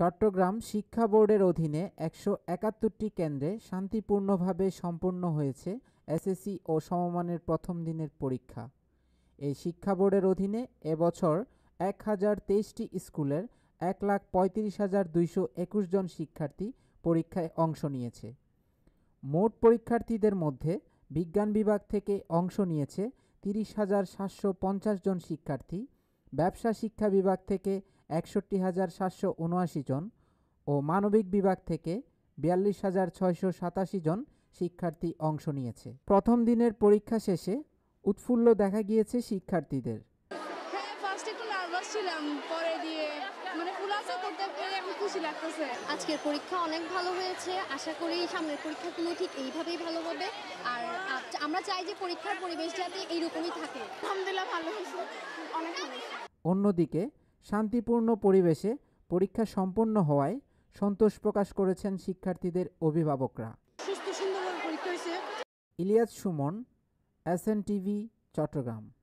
চট্টগ্রাম শিক্ষা বোর্ডের অধীনে একশো একাত্তরটি কেন্দ্রে শান্তিপূর্ণভাবে সম্পন্ন হয়েছে এসএসসি ও সমমানের প্রথম দিনের পরীক্ষা এই শিক্ষা বোর্ডের অধীনে এবছর এক হাজার তেইশটি স্কুলের এক লাখ পঁয়ত্রিশ হাজার দুইশো একুশ জন শিক্ষার্থী পরীক্ষায় অংশ নিয়েছে মোট পরীক্ষার্থীদের মধ্যে বিজ্ঞান বিভাগ থেকে অংশ নিয়েছে তিরিশ হাজার সাতশো পঞ্চাশ জন শিক্ষার্থী ব্যবসা শিক্ষা বিভাগ থেকে একষট্টি হাজার সাতশো উনআশি জন ও মানবিক বিভাগ থেকে বিয়াল্লিশ হাজার ছয়শো সাতাশি জন শিক্ষার্থী অংশ নিয়েছে প্রথম দিনের পরীক্ষা শেষে উৎফুল্ল দেখা গিয়েছে শিক্ষার্থীদের হ্যাঁ, ছিলাম পরে দিয়ে মানে আজকের পরীক্ষা অনেক ভালো হয়েছে আশা করি সামনের পরীক্ষাগুলো ঠিক এইভাবেই ভালো হবে আর আমরা চাই যে পরীক্ষার পরিবেশ যাতে এইরকমই থাকে আলহামদুলিল্লাহ ভালো হয়েছে অনেক অন্যদিকে শান্তিপূর্ণ পরিবেশে পরীক্ষা সম্পন্ন হওয়ায় সন্তোষ প্রকাশ করেছেন শিক্ষার্থীদের অভিভাবকরা ইলিয়াস সুমন এস টিভি চট্টগ্রাম